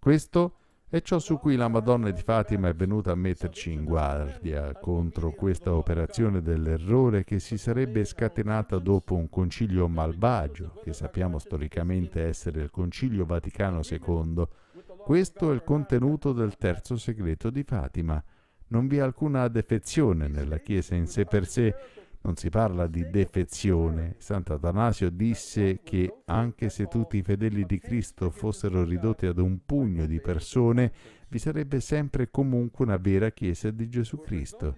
Questo è ciò su cui la Madonna di Fatima è venuta a metterci in guardia contro questa operazione dell'errore che si sarebbe scatenata dopo un concilio malvagio, che sappiamo storicamente essere il concilio Vaticano II. Questo è il contenuto del terzo segreto di Fatima. Non vi è alcuna defezione nella Chiesa in sé per sé, non si parla di defezione. Sant'Atanasio disse che anche se tutti i fedeli di Cristo fossero ridotti ad un pugno di persone, vi sarebbe sempre comunque una vera Chiesa di Gesù Cristo.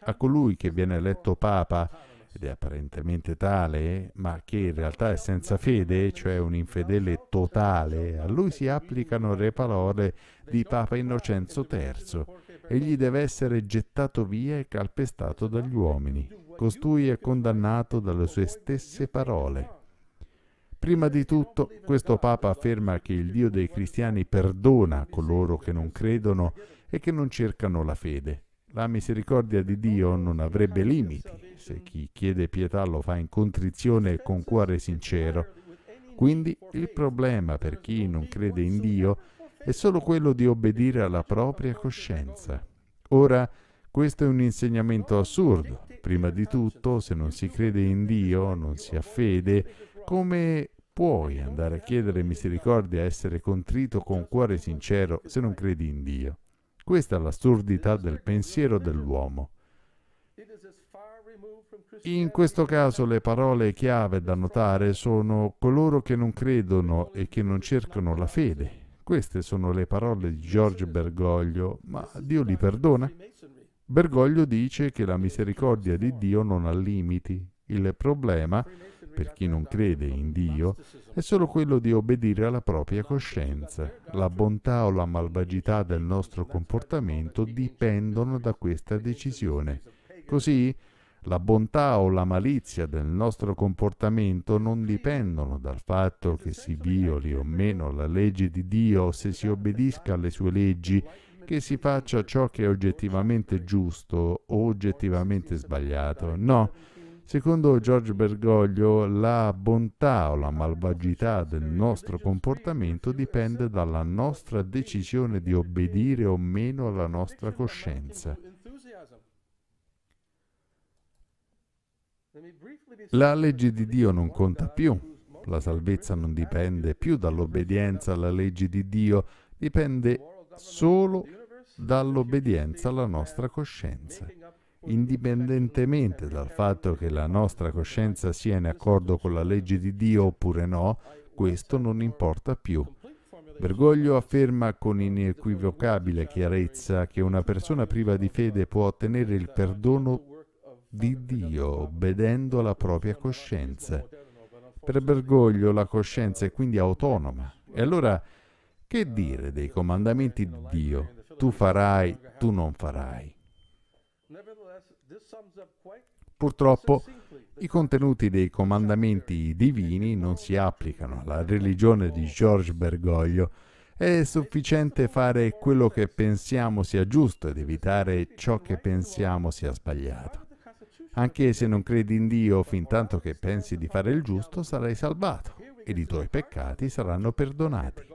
A colui che viene eletto Papa ed è apparentemente tale, ma che in realtà è senza fede, cioè un infedele totale, a lui si applicano le parole di Papa Innocenzo III. Egli deve essere gettato via e calpestato dagli uomini. Costui è condannato dalle sue stesse parole. Prima di tutto, questo Papa afferma che il Dio dei cristiani perdona coloro che non credono e che non cercano la fede. La misericordia di Dio non avrebbe limiti se chi chiede pietà lo fa in contrizione e con cuore sincero. Quindi il problema per chi non crede in Dio è solo quello di obbedire alla propria coscienza. Ora, questo è un insegnamento assurdo Prima di tutto, se non si crede in Dio, non si ha fede, come puoi andare a chiedere misericordia e essere contrito con cuore sincero se non credi in Dio? Questa è l'assurdità del pensiero dell'uomo. In questo caso le parole chiave da notare sono coloro che non credono e che non cercano la fede. Queste sono le parole di George Bergoglio, ma Dio li perdona? Bergoglio dice che la misericordia di Dio non ha limiti. Il problema, per chi non crede in Dio, è solo quello di obbedire alla propria coscienza. La bontà o la malvagità del nostro comportamento dipendono da questa decisione. Così, la bontà o la malizia del nostro comportamento non dipendono dal fatto che si violi o meno la legge di Dio se si obbedisca alle sue leggi che si faccia ciò che è oggettivamente giusto o oggettivamente sbagliato. No, Secondo George Bergoglio, la bontà o la malvagità del nostro comportamento dipende dalla nostra decisione di obbedire o meno alla nostra coscienza. La legge di Dio non conta più, la salvezza non dipende più dall'obbedienza alla legge di Dio, dipende solo dall'obbedienza alla nostra coscienza, indipendentemente dal fatto che la nostra coscienza sia in accordo con la legge di Dio oppure no, questo non importa più. Bergoglio afferma con inequivocabile chiarezza che una persona priva di fede può ottenere il perdono di Dio obbedendo alla propria coscienza. Per Bergoglio la coscienza è quindi autonoma e allora che dire dei comandamenti di Dio? Tu farai, tu non farai. Purtroppo i contenuti dei comandamenti divini non si applicano alla religione di George Bergoglio. È sufficiente fare quello che pensiamo sia giusto ed evitare ciò che pensiamo sia sbagliato. Anche se non credi in Dio, fin tanto che pensi di fare il giusto, sarai salvato ed i tuoi peccati saranno perdonati.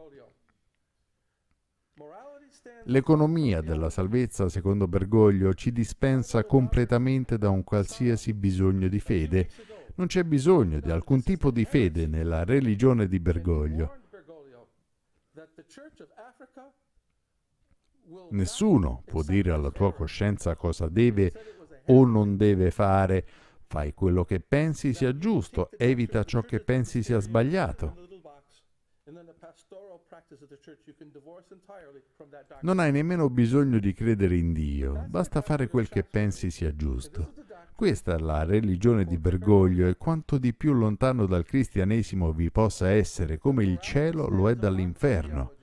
L'economia della salvezza, secondo Bergoglio, ci dispensa completamente da un qualsiasi bisogno di fede. Non c'è bisogno di alcun tipo di fede nella religione di Bergoglio. Nessuno può dire alla tua coscienza cosa deve o non deve fare. Fai quello che pensi sia giusto, evita ciò che pensi sia sbagliato. Non hai nemmeno bisogno di credere in Dio, basta fare quel che pensi sia giusto. Questa è la religione di Bergoglio e quanto di più lontano dal cristianesimo vi possa essere, come il cielo lo è dall'inferno.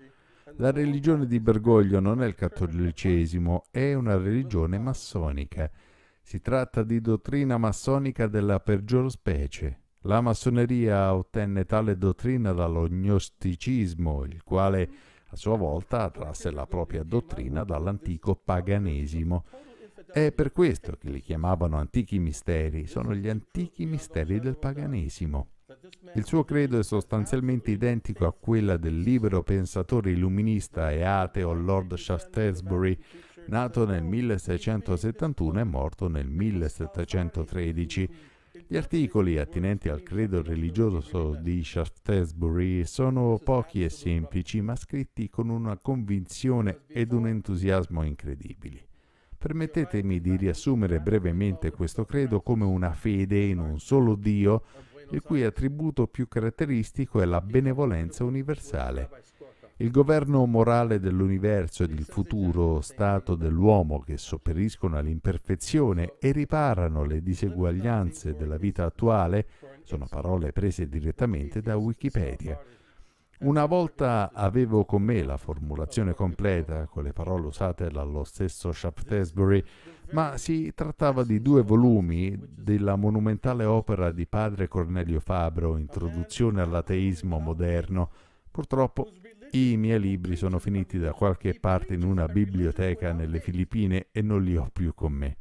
La religione di Bergoglio non è il cattolicesimo, è una religione massonica. Si tratta di dottrina massonica della peggior specie. La massoneria ottenne tale dottrina dallo gnosticismo, il quale a sua volta trasse la propria dottrina dall'antico paganesimo. È per questo che li chiamavano antichi misteri, sono gli antichi misteri del paganesimo. Il suo credo è sostanzialmente identico a quello del libero pensatore illuminista e ateo Lord Shaftesbury, nato nel 1671 e morto nel 1713 gli articoli attinenti al credo religioso di Shaftesbury sono pochi e semplici, ma scritti con una convinzione ed un entusiasmo incredibili. Permettetemi di riassumere brevemente questo credo come una fede in un solo Dio, il cui attributo più caratteristico è la benevolenza universale il governo morale dell'universo ed il futuro stato dell'uomo che sopperiscono all'imperfezione e riparano le diseguaglianze della vita attuale sono parole prese direttamente da Wikipedia. Una volta avevo con me la formulazione completa con le parole usate dallo stesso Shaftesbury, ma si trattava di due volumi della monumentale opera di padre Cornelio Fabro, Introduzione all'ateismo moderno. Purtroppo i miei libri sono finiti da qualche parte in una biblioteca nelle Filippine e non li ho più con me.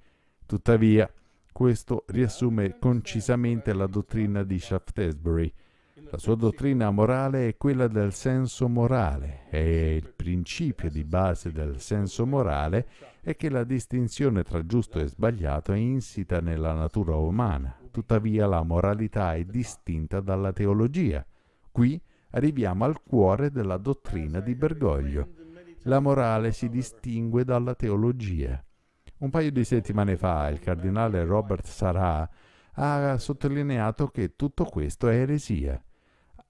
Tuttavia, questo riassume concisamente la dottrina di Shaftesbury. La sua dottrina morale è quella del senso morale e il principio di base del senso morale è che la distinzione tra giusto e sbagliato è insita nella natura umana. Tuttavia la moralità è distinta dalla teologia. Qui arriviamo al cuore della dottrina di Bergoglio. La morale si distingue dalla teologia. Un paio di settimane fa il cardinale Robert Sarah ha sottolineato che tutto questo è eresia.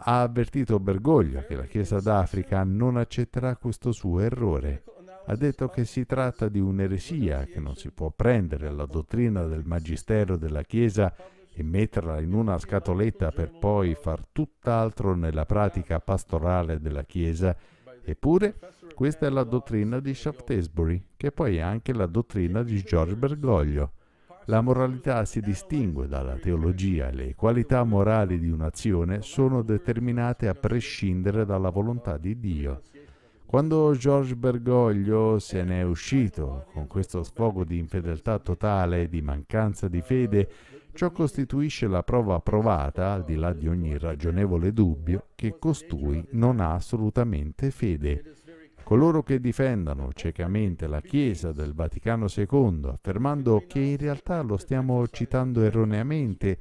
Ha avvertito Bergoglio che la Chiesa d'Africa non accetterà questo suo errore. Ha detto che si tratta di un'eresia, che non si può prendere la dottrina del Magistero della Chiesa e metterla in una scatoletta per poi far tutt'altro nella pratica pastorale della Chiesa, eppure questa è la dottrina di Shaftesbury, che poi è anche la dottrina di George Bergoglio. La moralità si distingue dalla teologia le qualità morali di un'azione sono determinate a prescindere dalla volontà di Dio. Quando George Bergoglio se n'è uscito con questo sfogo di infedeltà totale e di mancanza di fede, Ciò costituisce la prova provata, al di là di ogni ragionevole dubbio, che costui non ha assolutamente fede. Coloro che difendano ciecamente la Chiesa del Vaticano II, affermando che in realtà lo stiamo citando erroneamente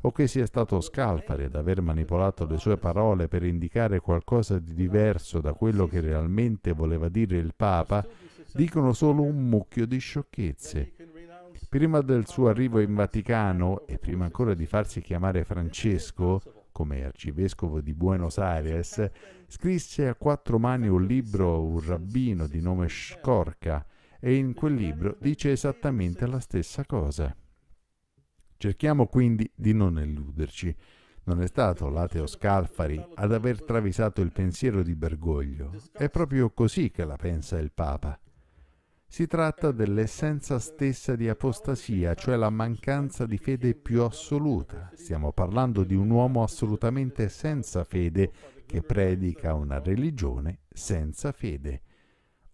o che sia stato Scalfari ad aver manipolato le sue parole per indicare qualcosa di diverso da quello che realmente voleva dire il Papa, dicono solo un mucchio di sciocchezze. Prima del suo arrivo in Vaticano e prima ancora di farsi chiamare Francesco, come arcivescovo di Buenos Aires, scrisse a quattro mani un libro, un rabbino di nome Scorca, e in quel libro dice esattamente la stessa cosa. Cerchiamo quindi di non illuderci. Non è stato l'ateo Scalfari ad aver travisato il pensiero di Bergoglio. È proprio così che la pensa il Papa. Si tratta dell'essenza stessa di apostasia, cioè la mancanza di fede più assoluta. Stiamo parlando di un uomo assolutamente senza fede che predica una religione senza fede.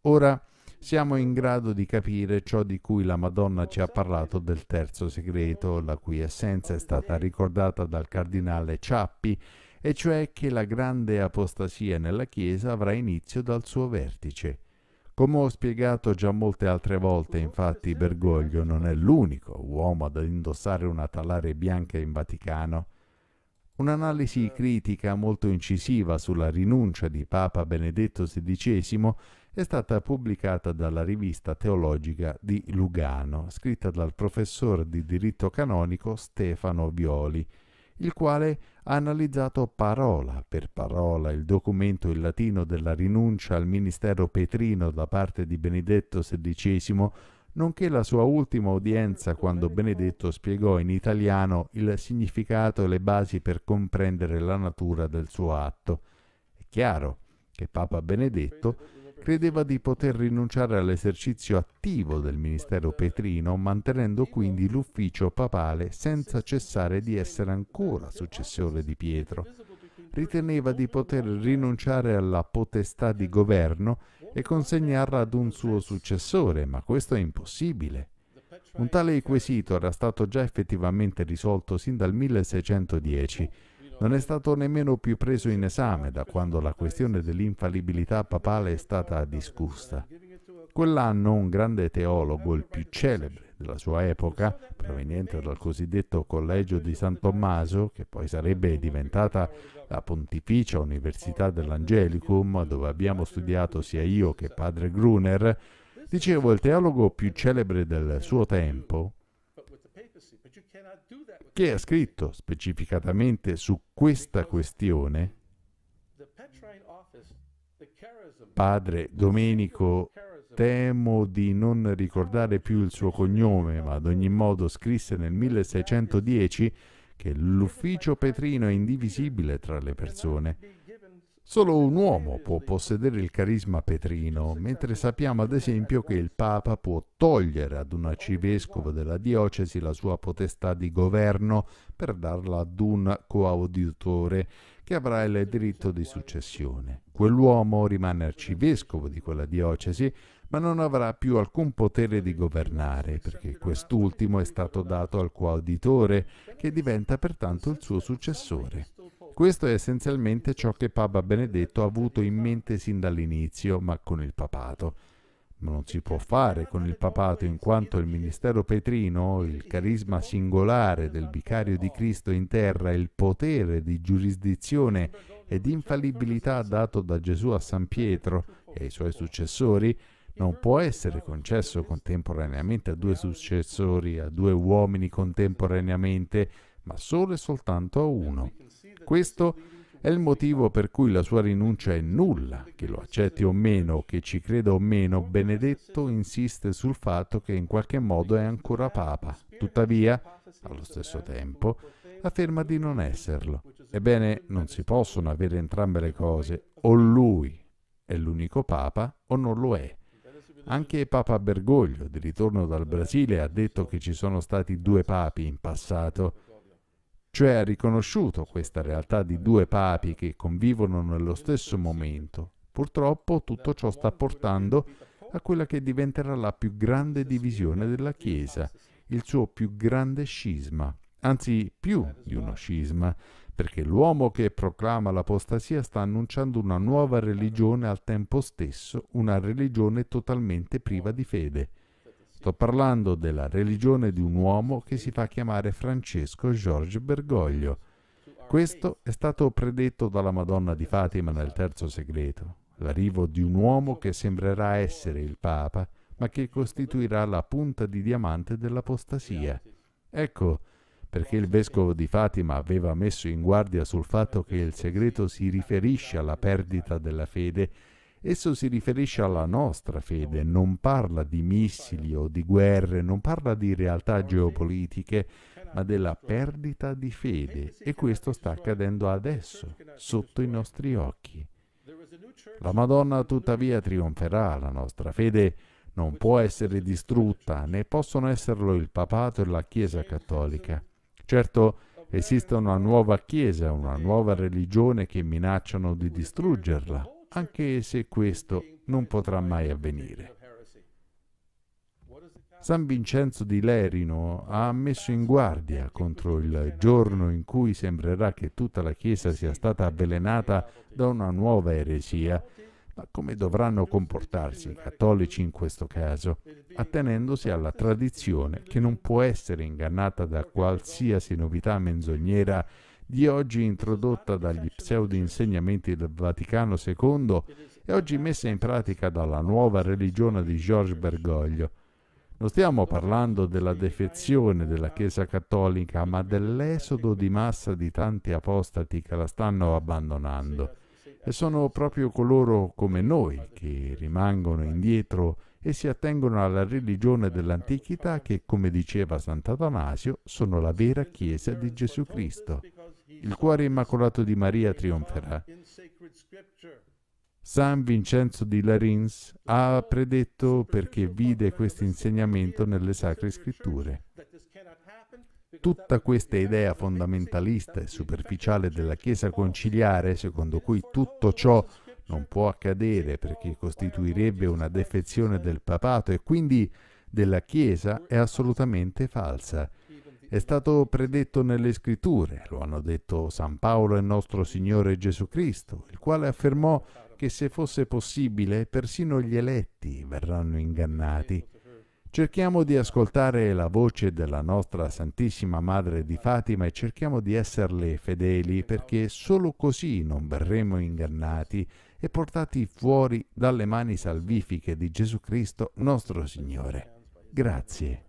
Ora siamo in grado di capire ciò di cui la Madonna ci ha parlato del terzo segreto, la cui essenza è stata ricordata dal cardinale Ciappi, e cioè che la grande apostasia nella Chiesa avrà inizio dal suo vertice. Come ho spiegato già molte altre volte, infatti, Bergoglio non è l'unico uomo ad indossare una talare bianca in Vaticano. Un'analisi critica molto incisiva sulla rinuncia di Papa Benedetto XVI è stata pubblicata dalla rivista teologica di Lugano, scritta dal professore di diritto canonico Stefano Violi, il quale ha analizzato parola per parola il documento in latino della rinuncia al ministero petrino da parte di Benedetto XVI, nonché la sua ultima udienza quando Benedetto spiegò in italiano il significato e le basi per comprendere la natura del suo atto. È chiaro che Papa Benedetto credeva di poter rinunciare all'esercizio attivo del ministero petrino, mantenendo quindi l'ufficio papale senza cessare di essere ancora successore di Pietro. Riteneva di poter rinunciare alla potestà di governo e consegnarla ad un suo successore, ma questo è impossibile. Un tale quesito era stato già effettivamente risolto sin dal 1610 non è stato nemmeno più preso in esame da quando la questione dell'infallibilità papale è stata discussa. Quell'anno un grande teologo, il più celebre della sua epoca, proveniente dal cosiddetto Collegio di San Tommaso, che poi sarebbe diventata la Pontificia Università dell'Angelicum, dove abbiamo studiato sia io che padre Gruner, dicevo il teologo più celebre del suo tempo, che ha scritto specificatamente su questa questione padre Domenico temo di non ricordare più il suo cognome, ma ad ogni modo scrisse nel 1610 che l'ufficio petrino è indivisibile tra le persone Solo un uomo può possedere il carisma petrino, mentre sappiamo ad esempio che il Papa può togliere ad un arcivescovo della diocesi la sua potestà di governo per darla ad un coauditore che avrà il diritto di successione. Quell'uomo rimane arcivescovo di quella diocesi, ma non avrà più alcun potere di governare, perché quest'ultimo è stato dato al coauditore, che diventa pertanto il suo successore. Questo è essenzialmente ciò che Papa Benedetto ha avuto in mente sin dall'inizio, ma con il papato. Ma non si può fare con il papato in quanto il ministero petrino, il carisma singolare del vicario di Cristo in terra, il potere di giurisdizione e di infallibilità dato da Gesù a San Pietro e ai suoi successori, non può essere concesso contemporaneamente a due successori, a due uomini contemporaneamente, ma solo e soltanto a uno. Questo è il motivo per cui la sua rinuncia è nulla, che lo accetti o meno, che ci creda o meno, Benedetto insiste sul fatto che in qualche modo è ancora Papa. Tuttavia, allo stesso tempo, afferma di non esserlo. Ebbene, non si possono avere entrambe le cose, o lui è l'unico Papa o non lo è. Anche Papa Bergoglio, di ritorno dal Brasile, ha detto che ci sono stati due papi in passato cioè ha riconosciuto questa realtà di due papi che convivono nello stesso momento. Purtroppo tutto ciò sta portando a quella che diventerà la più grande divisione della Chiesa, il suo più grande scisma, anzi più di uno scisma, perché l'uomo che proclama l'apostasia sta annunciando una nuova religione al tempo stesso, una religione totalmente priva di fede. Sto parlando della religione di un uomo che si fa chiamare Francesco Giorgio Bergoglio. Questo è stato predetto dalla Madonna di Fatima nel terzo segreto, l'arrivo di un uomo che sembrerà essere il Papa, ma che costituirà la punta di diamante dell'apostasia. Ecco perché il vescovo di Fatima aveva messo in guardia sul fatto che il segreto si riferisce alla perdita della fede Esso si riferisce alla nostra fede, non parla di missili o di guerre, non parla di realtà geopolitiche, ma della perdita di fede e questo sta accadendo adesso, sotto i nostri occhi. La Madonna tuttavia trionferà, la nostra fede non può essere distrutta, né possono esserlo il papato e la Chiesa cattolica. Certo, esiste una nuova Chiesa, una nuova religione che minacciano di distruggerla, anche se questo non potrà mai avvenire. San Vincenzo di Lerino ha messo in guardia contro il giorno in cui sembrerà che tutta la Chiesa sia stata avvelenata da una nuova eresia, ma come dovranno comportarsi i cattolici in questo caso, attenendosi alla tradizione che non può essere ingannata da qualsiasi novità menzognera di oggi introdotta dagli pseudo-insegnamenti del Vaticano II e oggi messa in pratica dalla nuova religione di Georges Bergoglio. Non stiamo parlando della defezione della Chiesa Cattolica, ma dell'esodo di massa di tanti apostati che la stanno abbandonando. E sono proprio coloro come noi che rimangono indietro e si attengono alla religione dell'antichità che, come diceva Sant'Atanasio, sono la vera Chiesa di Gesù Cristo il cuore immacolato di Maria trionferà. San Vincenzo di Larins ha predetto perché vide questo insegnamento nelle sacre scritture. Tutta questa idea fondamentalista e superficiale della Chiesa conciliare, secondo cui tutto ciò non può accadere perché costituirebbe una defezione del papato e quindi della Chiesa, è assolutamente falsa è stato predetto nelle scritture, lo hanno detto San Paolo e nostro Signore Gesù Cristo, il quale affermò che se fosse possibile persino gli eletti verranno ingannati. Cerchiamo di ascoltare la voce della nostra Santissima Madre di Fatima e cerchiamo di esserle fedeli perché solo così non verremo ingannati e portati fuori dalle mani salvifiche di Gesù Cristo nostro Signore. Grazie.